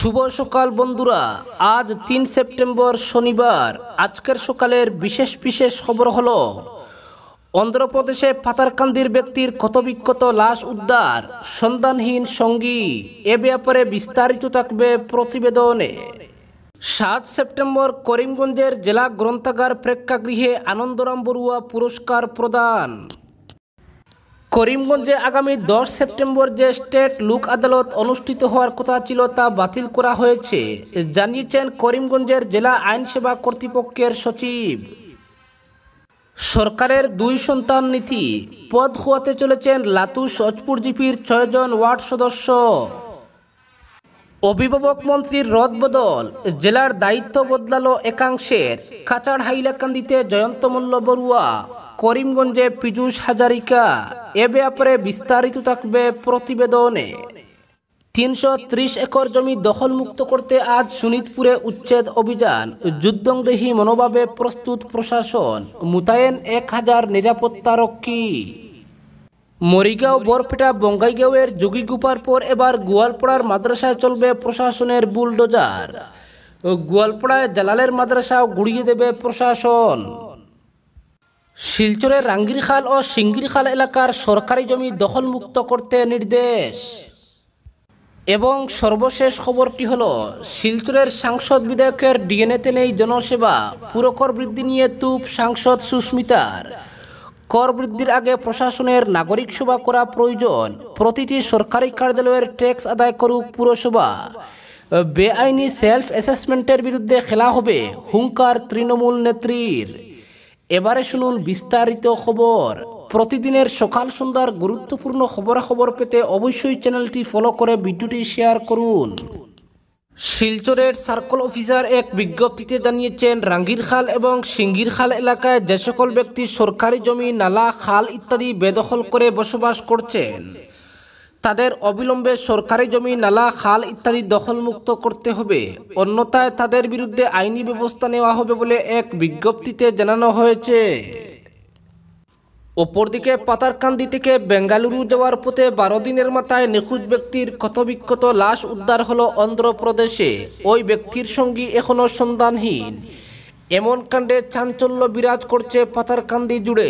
শুভ সকাল বন্ধুরা আজ তিন সেপ্টেম্বর শনিবার আজকের সকালের বিশেষ বিশেষ খবর হলো অন্ধ্রপ্রদেশে পাতারকান্দির ব্যক্তির ক্ষতবিক্ষত লাশ উদ্ধার সন্ধানহীন সঙ্গী এ ব্যাপারে বিস্তারিত থাকবে প্রতিবেদনে সাত সেপ্টেম্বর করিমগঞ্জের জেলা গ্রন্থাগার প্রেক্ষাগৃহে আনন্দরাম বড়ুয়া পুরস্কার প্রদান করিমগঞ্জে আগামী দশ সেপ্টেম্বর যে স্টেট লুক আদালত অনুষ্ঠিত হওয়ার কথা ছিল তা বাতিল করা হয়েছে জানিয়েছেন করিমগঞ্জের জেলা আইনসেবা কর্তৃপক্ষের সচিব সরকারের দুই সন্তান নীতি পদ খোয়াতে চলেছেন লাতু সজপুর জিপির ছয়জন ওয়ার্ড সদস্য অভিভাবক মন্ত্রীর রদ বদল জেলার দায়িত্ব বদলালো একাংশের কাচার হাইলাকান্দিতে জয়ন্ত মল্ল বড়ুয়া করিমগঞ্জে পীযুষ হাজারিকা এ ব্যাপারে বিস্তারিত থাকবে প্রতিবেদনে তিনশো একর জমি দখলমুক্ত করতে আজ সুনিতপুরে উচ্ছেদ অভিযান যুদ্ধংদেহী মনোভাবে প্রস্তুত প্রশাসন মোতায়েন এক হাজার নিরাপত্তারক্ষী মরিগাঁও বরপেটা বঙ্গাইগাঁওয়ের যোগীগুপার পর এবার গোয়ালপাড়ার মাদ্রাসায় চলবে প্রশাসনের বুলডোজার গোয়ালপাড়ায় জালালের মাদ্রাসাও গুড়িয়ে দেবে প্রশাসন শিলচরের রাঙ্গিরখাল ও সিঙ্গিরখাল এলাকার সরকারি জমি দখলমুক্ত করতে নির্দেশ এবং সর্বশেষ খবরটি হল শিলচরের সাংসদ বিধায়কের ডিএনএতে নেই জনসেবা পুরকর বৃদ্ধি নিয়ে তুপ সাংসদ সুস্মিতার কর বৃদ্ধির আগে প্রশাসনের নাগরিক সেবা করা প্রয়োজন প্রতিটি সরকারি কার্যালয়ের ট্যাক্স আদায় করুক পুরসভা বেআইনি সেলফ অ্যাসেসমেন্টের বিরুদ্ধে খেলা হবে হুঙ্কার তৃণমূল নেত্রীর এবারে শুনুন বিস্তারিত খবর প্রতিদিনের সকাল সন্ধ্যার গুরুত্বপূর্ণ খবরাখবর পেতে অবশ্যই চ্যানেলটি ফলো করে ভিডিওটি শেয়ার করুন শিলচরের সার্কল অফিসার এক বিজ্ঞপ্তিতে জানিয়েছেন রাঙ্গিরখাল এবং সিঙ্গিরখাল এলাকায় যে সকল ব্যক্তি সরকারি জমি নালা খাল ইত্যাদি বেদখল করে বসবাস করছেন তাদের অবিলম্বে সরকারি জমি নালা খাল ইত্যাদি দখলমুক্ত করতে হবে অন্যথায় তাদের বিরুদ্ধে আইনি ব্যবস্থা নেওয়া হবে বলে এক বিজ্ঞপ্তিতে জানানো হয়েছে অপরদিকে পাতারকান্দি থেকে বেঙ্গালুরু যাওয়ার পথে বারো দিনের মাথায় নিখোঁজ ব্যক্তির ক্ষতবিক্ষত লাশ উদ্ধার হলো অন্ধ্রপ্রদেশে ওই ব্যক্তির সঙ্গী এখনও সন্ধানহীন এমন কাণ্ডে চাঞ্চল্য বিরাজ করছে পাতারকান্দি জুড়ে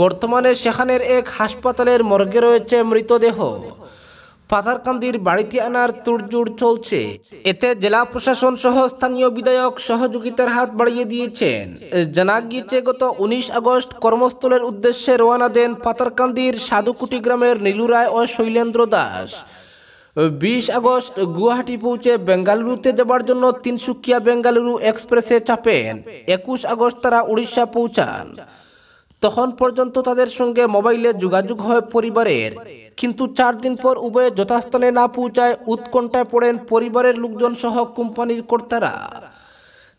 বর্তমানে সেখানের এক হাসপাতালের মর্গে রয়েছে মৃতদেহ পাথারকান্দির বাড়িতে আনার তুড়জুড় চলছে এতে জেলা প্রশাসন সহ স্থানীয় বিধায়ক সহযোগিতার হাত বাড়িয়ে দিয়েছেন জানা গিয়েছে গত উনিশ আগস্ট কর্মস্থলের উদ্দেশ্যে রওনা দেন পাথারকান্দির সাধুকুটি গ্রামের নীলু রায় ও শৈলেন্দ্র দাস বিশ আগস্ট গুয়াহাটি পৌঁছে বেঙ্গালুরুতে যাবার জন্য তিনসুকিয়া বেঙ্গালুরু এক্সপ্রেসে চাপেন একুশ আগস্ট তারা উড়িষ্যা পৌঁছান তখন পর্যন্ত তাদের সঙ্গে মোবাইলে যোগাযোগ হয় পরিবারের কিন্তু চার দিন পর উভয়ে যথাস্থানে না পৌঁছায় উৎকণ্ঠায় পড়েন পরিবারের লোকজন সহ কোম্পানির কর্তারা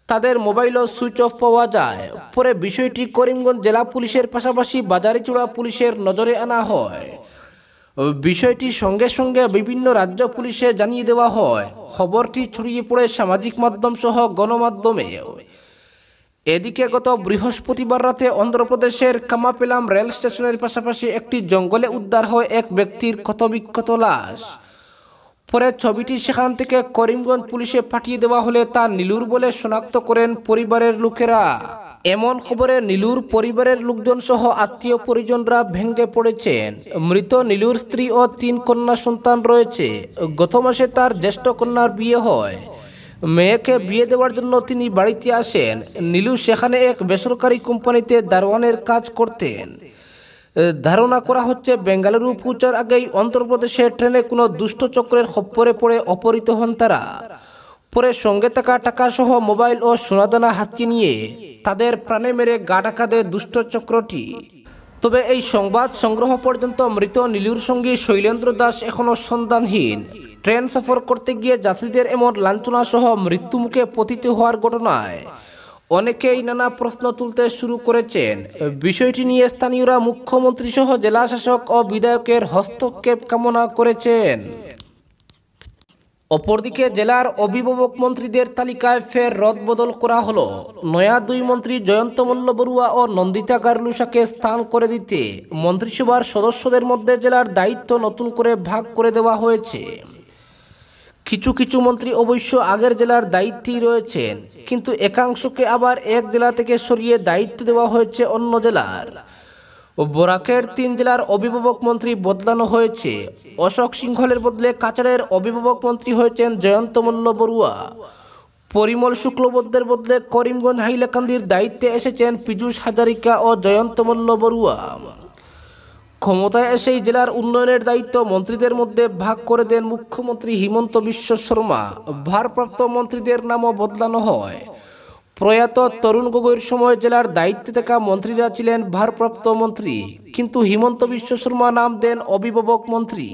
তাদের মোবাইলও সুইচ অফ পাওয়া যায় পরে বিষয়টি করিমগঞ্জ জেলা পুলিশের পাশাপাশি বাজারিচুড়া পুলিশের নজরে আনা হয় বিষয়টি সঙ্গে সঙ্গে বিভিন্ন রাজ্য পুলিশে জানিয়ে দেওয়া হয় খবরটি ছড়িয়ে পড়ে সামাজিক মাধ্যম সহ গণমাধ্যমে এদিকে গত বৃহস্পতিবার রাতে অন্ধ্রপ্রদেশের কামাপেলাম রেল স্টেশনের পাশাপাশি একটি জঙ্গলে উদ্ধার হয় এক ব্যক্তির ক্ষতবিক্ষত লাশ পরে ছবিটি সেখান থেকে করিমগঞ্জ পুলিশে পাঠিয়ে দেওয়া হলে তা নীলুর বলে শনাক্ত করেন পরিবারের লোকেরা এমন খবরে নীলুর পরিবারের লোকজন সহ আত্মীয় পরিজনরা ভেঙ্গে পড়েছেন মৃত নীলুর স্ত্রী ও তিন কন্যা সন্তান রয়েছে গত মাসে তার জ্যেষ্ঠ কন্যার বিয়ে হয় মেয়েকে বিয়ে দেওয়ার জন্য তিনি বাড়িতে আসেন নীলু সেখানে এক বেসরকারি কোম্পানিতে দারোয়ানের কাজ করতেন ধারণা করা হচ্ছে বেঙ্গালুরু পৌঁছার আগেই অন্ধ্রপ্রদেশে ট্রেনে কোনো দুষ্ট চক্রের খপ্পরে পড়ে অপহৃত হন তারা পরে সঙ্গে থাকা টাকা সহ মোবাইল ও সোনাদানা হাতি নিয়ে তাদের প্রাণে মেরে গা ডাকা দেয় দুষ্ট চক্রটি তবে এই সংবাদ সংগ্রহ পর্যন্ত মৃত নীলুর সঙ্গী শৈলেন্দ্র দাস এখনও সন্ধানহীন ট্রেন সফর করতে গিয়ে যাত্রীদের এমন লাঞ্ছনা সহ মৃত্যুমুখে পতিত হওয়ার ঘটনায় অনেকেই নানা প্রশ্ন তুলতে শুরু করেছেন বিষয়টি নিয়ে স্থানীয়রা মুখ্যমন্ত্রী সহ জেলাশাসক ও বিধায়কের হস্তক্ষেপ কামনা করেছেন অপরদিকে জেলার অভিভাবক মন্ত্রীদের তালিকায় ফের রদবদল করা হলো নয়া দুই মন্ত্রী জয়ন্ত মল্ল বড়ুয়া ও নন্দিতা গার্লুসাকে স্থান করে দিতে মন্ত্রিসভার সদস্যদের মধ্যে জেলার দায়িত্ব নতুন করে ভাগ করে দেওয়া হয়েছে কিছু কিছু মন্ত্রী অবশ্য আগের জেলার দায়িত্বেই রয়েছেন কিন্তু একাংশকে আবার এক জেলা থেকে সরিয়ে দায়িত্ব দেওয়া হয়েছে অন্য জেলার বরাকের তিন জেলার অভিভাবক মন্ত্রী বদলানো হয়েছে অশোক সিংহলের বদলে কাছাড়ের অভিভাবক মন্ত্রী হয়েছেন জয়ন্ত মল্ল বড়ুয়া পরিমল শুক্লবদ্ধের বদলে করিমগঞ্জ হাইলাকান্দির দায়িত্বে এসেছেন পীযুষ হাজারিকা ও জয়ন্ত মল্ল বড়ুয়া ক্ষমতায় এসে জেলার উন্নয়নের দায়িত্ব মন্ত্রীদের মধ্যে ভাগ করে দেন মুখ্যমন্ত্রী হিমন্ত বিশ্ব শর্মা ভারপ্রাপ্ত মন্ত্রীদের নামও বদলানো হয় প্রয়াত তরুণ গগৈর সময় জেলার দায়িত্বে থাকা মন্ত্রীরা ছিলেন ভারপ্রাপ্ত মন্ত্রী কিন্তু হিমন্ত বিশ্ব শর্মা নাম দেন অভিভাবক মন্ত্রী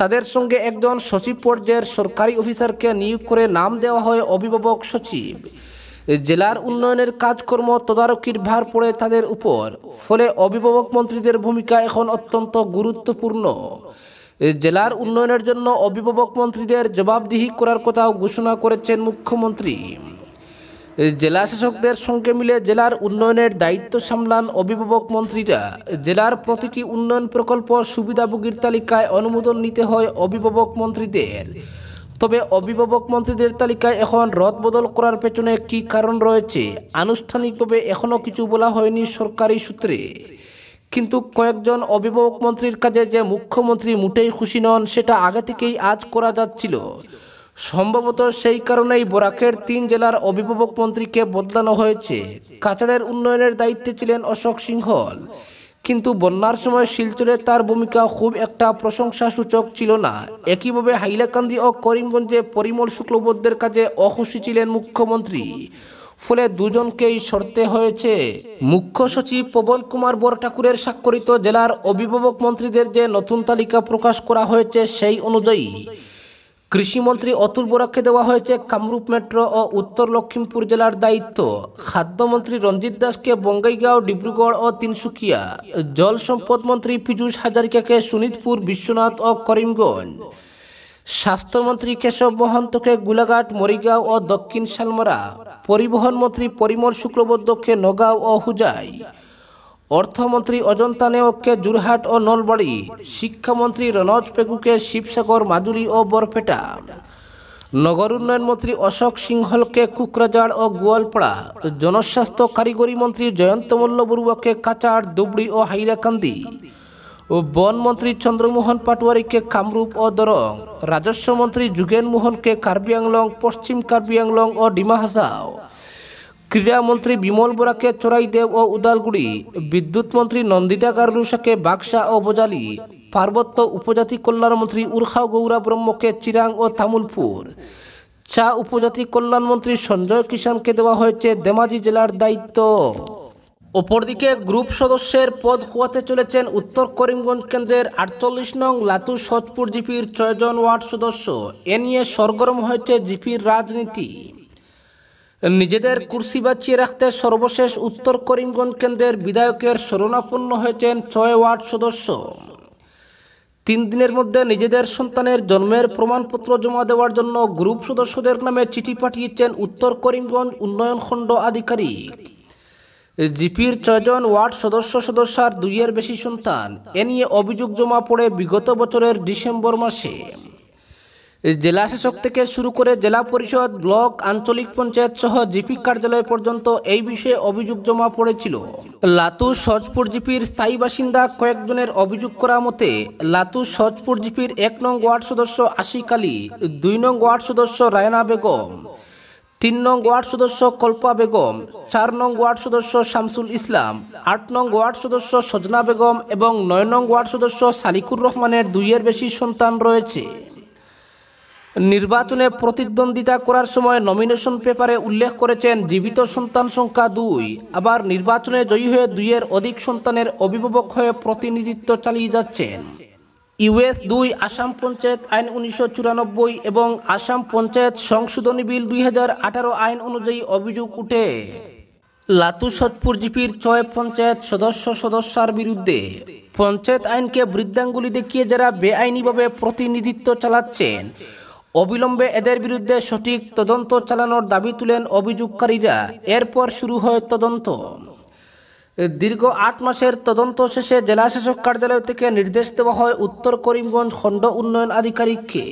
তাদের সঙ্গে একজন সচিব পর্যায়ের সরকারি অফিসারকে নিয়োগ করে নাম দেওয়া হয় অভিভাবক সচিব জেলার উন্নয়নের কাজকর্ম তদারকির ভার পড়ে তাদের উপর ফলে অভিভাবক মন্ত্রীদের ভূমিকা এখন অত্যন্ত গুরুত্বপূর্ণ জেলার উন্নয়নের জন্য অভিভাবক মন্ত্রীদের জবাবদিহি করার কথাও ঘোষণা করেছেন মুখ্যমন্ত্রী জেলা শাসকদের সঙ্গে মিলে জেলার উন্নয়নের দায়িত্ব সামলান অভিভাবক মন্ত্রীরা জেলার প্রতিটি উন্নয়ন প্রকল্প সুবিধাভোগীর তালিকায় অনুমোদন নিতে হয় অভিভাবক মন্ত্রীদের তবে অভিভাবক মন্ত্রীদের তালিকায় এখন রদ বদল করার পেছনে কি কারণ রয়েছে আনুষ্ঠানিকভাবে এখনও কিছু বলা হয়নি সরকারি সূত্রে কিন্তু কয়েকজন অভিভাবক মন্ত্রীর কাজে যে মুখ্যমন্ত্রী মোটেই খুশি নন সেটা আগে থেকেই আজ করা যাচ্ছিল সম্ভবত সেই কারণেই বরাকের তিন জেলার অভিভাবক মন্ত্রীকে বদলানো হয়েছে কাছাড়ের উন্নয়নের দায়িত্বে ছিলেন অশোক সিংহল কিন্তু বন্যার সময় শিলচরে তার ভূমিকা খুব একটা প্রশংসাসূচক ছিল না একইভাবে হাইলাকান্দি ও করিমগঞ্জে পরিমল শুক্লবৈদ্যের কাজে অখুশি ছিলেন মুখ্যমন্ত্রী ফলে দুজনকেই সরতে হয়েছে মুখ্য সচিব পবন কুমার বরঠাকুরের স্বাক্ষরিত জেলার অভিভাবক মন্ত্রীদের যে নতুন তালিকা প্রকাশ করা হয়েছে সেই অনুযায়ী কৃষিমন্ত্রী অতুল বোরাককে দেওয়া হয়েছে কামরূপ মেট্রো ও উত্তর লক্ষিমপুর জেলার দায়িত্ব খাদ্যমন্ত্রী রঞ্জিত দাসকে বঙ্গাইগাঁও ডিব্রুগড় ও তিনসুকিয়া জল সম্পদ মন্ত্রী পীযুষ হাজারিকাকে শোণিতপুর বিশ্বনাথ ও করিমগঞ্জ স্বাস্থ্যমন্ত্রী কেশব মহন্তকে গোলাঘাট মরিগাঁও ও দক্ষিণ শালমারা পরিবহন মন্ত্রী পরিমল শুক্লবৈদ্যকে নগাঁও ও হুজাই অর্থমন্ত্রী অজন্তা নেওয়ককে জুরহাট ও নলবাড়ি শিক্ষামন্ত্রী রনজ পেগুকে শিবসাগর মাদুলি ও বরপেটা নগর উন্নয়ন মন্ত্রী অশোক সিংহলকে কুকরাজাড় ও গোয়ালপাড়া জনস্বাস্থ্য কারিগরি মন্ত্রী জয়ন্ত মল্ল বড়ুয়াকে কাচাড় দুবড়ি ও হাইলাকান্দি ও বনমন্ত্রী চন্দ্রমোহন পাটোয়ারিকে কামরূপ ও দরং রাজস্ব মন্ত্রী যুগেন মোহনকে কার্বি আংলং পশ্চিম কার্বি আংলং ও ডিমা হাসাও ক্রীড়ামন্ত্রী বিমল বোরাকে চোরাইদেব ও উদালগুড়ি বিদ্যুৎ মন্ত্রী নন্দিতা কারলুসাকে বাক্সা ও বোজালি পার্বত্য উপজাতি কল্যাণমন্ত্রী উর্খাও গৌরা ব্রহ্মকে চিরাং ও তামুলপুর চা উপজাতি কল্যাণমন্ত্রী সঞ্জয় কিষাণকে দেওয়া হয়েছে দেমাজি জেলার দায়িত্ব অপরদিকে গ্রুপ সদস্যের পদ খোয়াতে চলেছেন উত্তর করিমগঞ্জ কেন্দ্রের আটচল্লিশ নং লাতু সচপুর জিপির ছয়জন ওয়ার্ড সদস্য এ নিয়ে সরগরম হয়েছে জিপির রাজনীতি নিজেদের কুর্সি বাঁচিয়ে রাখতে সর্বশেষ উত্তর করিমগঞ্জ কেন্দ্রের বিধায়কের শরণাপন্ন হয়েছেন ছয় ওয়ার্ড সদস্য তিন দিনের মধ্যে নিজেদের সন্তানের জন্মের প্রমাণপত্র জমা দেওয়ার জন্য গ্রুপ সদস্যদের নামে চিঠি পাঠিয়েছেন উত্তর করিমগঞ্জ উন্নয়ন খণ্ড আধিকারিক জিপির ছয়জন ওয়ার্ড সদস্য সদস্যার দুইয়ের বেশি সন্তান এ নিয়ে অভিযোগ জমা পড়ে বিগত বছরের ডিসেম্বর মাসে জেলাশাসক থেকে শুরু করে জেলা পরিষদ ব্লক আঞ্চলিক পঞ্চায়েত সহ জিপি কার্যালয় পর্যন্ত এই বিষয়ে অভিযোগ জমা পড়েছিল লাতু সজপুর জিপির স্থায়ী বাসিন্দা কয়েকজনের অভিযোগ করা মতে লাতু সজপুর জিপির এক নং ওয়ার্ড সদস্য আশিক আলী দুই নং ওয়ার্ড সদস্য রায়না বেগম তিন নং ওয়ার্ড সদস্য কল্পা বেগম চার নং ওয়ার্ড সদস্য শামসুল ইসলাম আট নং ওয়ার্ড সদস্য সজনা বেগম এবং নয় নং ওয়ার্ড সদস্য সালিকুর রহমানের দুইয়ের বেশি সন্তান রয়েছে নির্বাচনে প্রতিদ্বন্দ্বিতা করার সময় নমিনেশন পেপারে উল্লেখ করেছেন জীবিত সন্তান সংখ্যা দুই আবার নির্বাচনে জয়ী হয়ে দুইয়ের অধিক সন্তানের অভিভাবক হয়ে প্রতিনিধিত্ব চালিয়ে যাচ্ছেন ইউএস দুই আসাম পঞ্চায়েত আইন উনিশশো চুরানব্বই এবং আসাম পঞ্চায়েত সংশোধনী বিল দুই আইন অনুযায়ী অভিযোগ উঠে লাতু সৎপুর জিপির ছয় পঞ্চায়েত সদস্য সদস্যার বিরুদ্ধে পঞ্চায়েত আইনকে বৃদ্ধাঙ্গুলি দেখিয়ে যারা বেআইনিভাবে প্রতিনিধিত্ব চালাচ্ছেন অবিলম্বে এদের বিরুদ্ধে সঠিক তদন্ত চালানোর দাবি তুলেন অভিযোগকারীরা এরপর শুরু হয় তদন্ত দীর্ঘ আট মাসের তদন্ত শেষে জেলাশাসক কার্যালয় থেকে নির্দেশ দেওয়া হয় উত্তর করিমগঞ্জ খণ্ড উন্নয়ন আধিকারিককে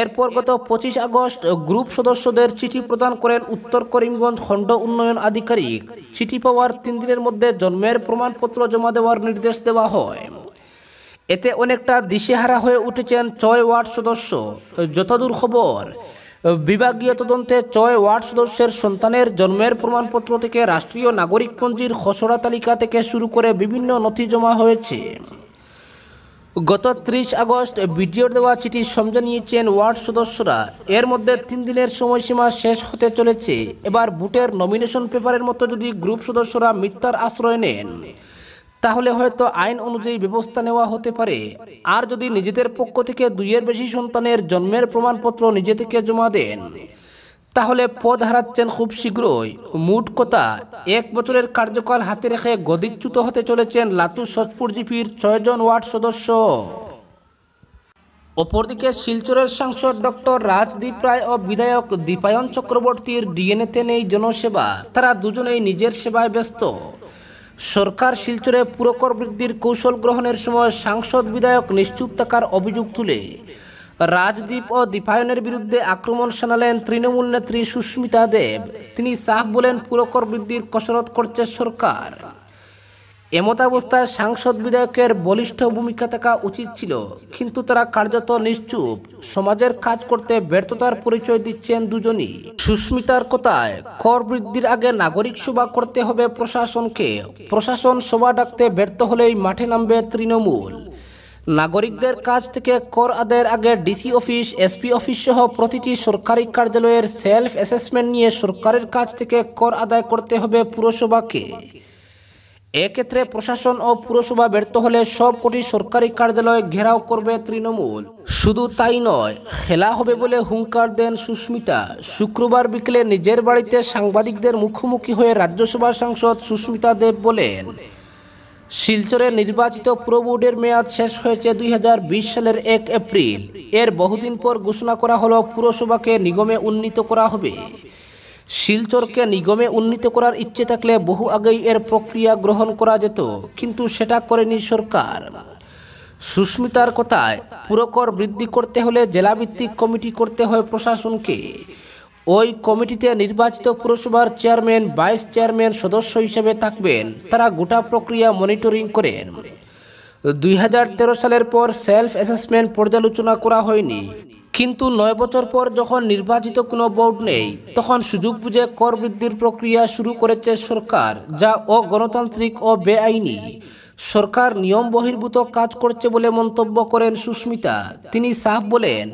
এরপর গত পঁচিশ আগস্ট গ্রুপ সদস্যদের চিঠি প্রদান করেন উত্তর করিমগঞ্জ খণ্ড উন্নয়ন আধিকারিক চিঠি পাওয়ার তিন দিনের মধ্যে জন্মের প্রমাণপত্র জমা দেওয়ার নির্দেশ দেওয়া হয় এতে অনেকটা দিশেহারা হয়ে উঠেছেন ছয় ওয়ার্ড সদস্য যতদূর খবর বিভাগীয় তদন্তে ছয় ওয়ার্ড সদস্যের সন্তানের জন্মের প্রমাণপত্র থেকে রাষ্ট্রীয় নাগরিকপঞ্জির খসড়া তালিকা থেকে শুরু করে বিভিন্ন নথি জমা হয়েছে গত ত্রিশ আগস্ট ভিডিও দেওয়া চিঠি সমঝে নিয়েছেন ওয়ার্ড সদস্যরা এর মধ্যে তিন দিনের সময়সীমা শেষ হতে চলেছে এবার ভোটের নমিনেশন পেপারের মতো যদি গ্রুপ সদস্যরা মিথ্যার আশ্রয় নেন তাহলে হয়তো আইন অনুযায়ী ব্যবস্থা নেওয়া হতে পারে আর যদি নিজেদের পক্ষ থেকে দুইয়ের বেশি সন্তানের জন্মের প্রমাণপত্র নিজে থেকে জমা দেন তাহলে পদ হারাচ্ছেন খুব শীঘ্রই মুট কথা এক বছরের কার্যকাল হাতে রেখে গদিচ্যুত হতে চলেছেন লাতু সচপুর জিপির ছয়জন ওয়ার্ড সদস্য অপরদিকে শিলচরের সাংসদ ডক্টর রাজদীপ রায় ও বিধায়ক দীপায়ন চক্রবর্তীর ডিএনএতে নেই জনসেবা তারা দুজনেই নিজের সেবায় ব্যস্ত সরকার শিলচরে পুরকর বৃদ্ধির কৌশল গ্রহণের সময় সাংসদ বিধায়ক নিশ্চুপ থাকার অভিযোগ তুলে রাজদ্বীপ ও দীপায়নের বিরুদ্ধে আক্রমণ শানালেন তৃণমূল নেত্রী সুস্মিতা দেব তিনি সাফ বলেন পুরকর বৃদ্ধির কসরত করছে সরকার এমতাবস্থায় সাংসদ বিধায়কের বলিষ্ঠ ভূমিকা থাকা উচিত ছিল কিন্তু তারা কার্যত নিশ্চুপ সমাজের কাজ করতে ব্যর্থতার পরিচয় দিচ্ছেন দুজনই সুস্মিতার কথায় কর বৃদ্ধির আগে নাগরিক সভা করতে হবে প্রশাসনকে প্রশাসন সভা ডাকতে ব্যর্থ হলেই মাঠে নামবে তৃণমূল নাগরিকদের কাছ থেকে কর আদায়ের আগে ডিসি অফিস এসপি অফিস সহ প্রতিটি সরকারি কার্যালয়ের সেলফ অ্যাসেসমেন্ট নিয়ে সরকারের কাছ থেকে কর আদায় করতে হবে পুরসভাকে এক্ষেত্রে প্রশাসন ও পুরসভা ব্যর্থ হলে সব কোটি সরকারি কার্যালয় ঘেরাও করবে তৃণমূল শুধু তাই নয় খেলা হবে বলে হুঙ্কার দেন সুস্মিতা শুক্রবার বিকেলে নিজের বাড়িতে সাংবাদিকদের মুখোমুখি হয়ে রাজ্যসভার সাংসদ সুস্মিতা দেব বলেন শিলচরের নির্বাচিত পুরো বোর্ডের মেয়াদ শেষ হয়েছে দুই সালের এক এপ্রিল এর বহুদিন পর ঘোষণা করা হলো পুরসভাকে নিগমে উন্নীত করা হবে শিলচরকে নিগমে উন্নীত করার ইচ্ছে থাকলে বহু আগেই এর প্রক্রিয়া গ্রহণ করা যেত কিন্তু সেটা করেনি সরকার সুস্মিতার কথায় পুরকর বৃদ্ধি করতে হলে জেলাভিত্তিক কমিটি করতে হয় প্রশাসনকে ওই কমিটিতে নির্বাচিত পুরসভার চেয়ারম্যান ভাইস চেয়ারম্যান সদস্য হিসেবে থাকবেন তারা গোটা প্রক্রিয়া মনিটরিং করেন দুই সালের পর সেলফ অ্যাসেসমেন্ট পর্যালোচনা করা হয়নি কিন্তু নয় বছর পর যখন নির্বাচিত কোনো বোর্ড নেই তখন সুযোগ বুঝে কর বৃদ্ধির প্রক্রিয়া শুরু করেছে সরকার যা ও গণতান্ত্রিক ও বেআইনি সরকার নিয়ম বহির্ভূত কাজ করছে বলে মন্তব্য করেন সুস্মিতা তিনি সাফ বলেন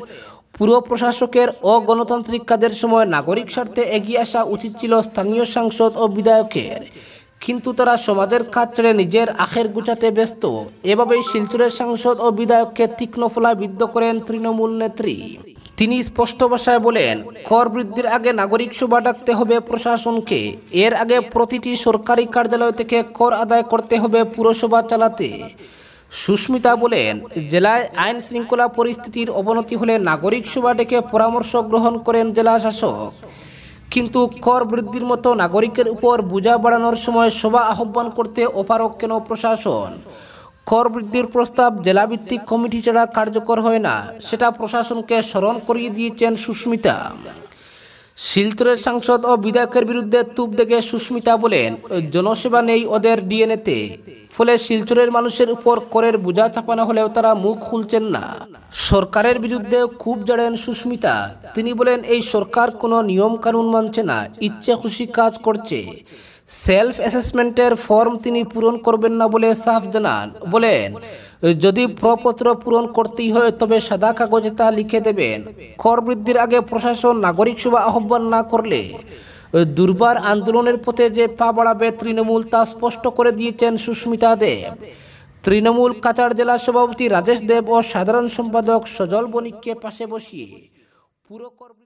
পুরো প্রশাসকের অগণতান্ত্রিক কাজের সময় নাগরিক স্বার্থে এগিয়ে আসা উচিত ছিল স্থানীয় সাংসদ ও বিধায়কের কিন্তু তারা সমাজের কাজ ছেড়ে নিজের আখের গুছাতে ব্যস্ত এভাবেই শিলচুরের সাংসদ ও বিধায়ককে তীক্ষ্ণ বিদ্ধ করেন তৃণমূল নেত্রী তিনি স্পষ্ট ভাষায় বলেন কর বৃদ্ধির আগে নাগরিক সভা ডাকতে হবে প্রশাসনকে এর আগে প্রতিটি সরকারি কার্যালয় থেকে কর আদায় করতে হবে পুরসভা চালাতে সুস্মিতা বলেন জেলায় আইন শৃঙ্খলা পরিস্থিতির অবনতি হলে নাগরিক সভা ডেকে পরামর্শ গ্রহণ করেন জেলা শাসক কিন্তু কর বৃদ্ধির মতো নাগরিকের উপর বোঝা বাড়ানোর সময় সভা আহ্বান করতে অপারক কেন প্রশাসন কর বৃদ্ধির প্রস্তাব জেলাভিত্তিক কমিটি ছাড়া কার্যকর হয় না সেটা প্রশাসনকে স্মরণ করিয়ে দিয়েছেন সুস্মিতা শিলচরের সাংসদ ও বিধায়কের বিরুদ্ধে তুপ দেখে সুস্মিতা বলেন জনসেবা নেই ওদের ডিএনএতে ফলে শিলচরের মানুষের উপর করের বোঝা চাপানো হলেও তারা মুখ খুলছেন না সরকারের বিরুদ্ধে খুব জড়েন সুস্মিতা তিনি বলেন এই সরকার কোনো নিয়ম কানুন মানছে না ইচ্ছে খুশি কাজ করছে সেলফ অ্যাসেসমেন্টের ফর্ম তিনি পূরণ করবেন না বলে সাফ জানান বলেন যদি প্রপত্র পূরণ করতেই হয় তবে সাদা কাগজে তা লিখে দেবেন কর বৃদ্ধির আগে প্রশাসন নাগরিক সভা আহ্বান না করলে দুর্বার আন্দোলনের পথে যে পা বাড়াবে তৃণমূল তা স্পষ্ট করে দিয়েছেন সুস্মিতা দেব তৃণমূল কাচার জেলা সভাপতি রাজেশ দেব ও সাধারণ সম্পাদক সজল বণিককে পাশে বসিয়ে পুরো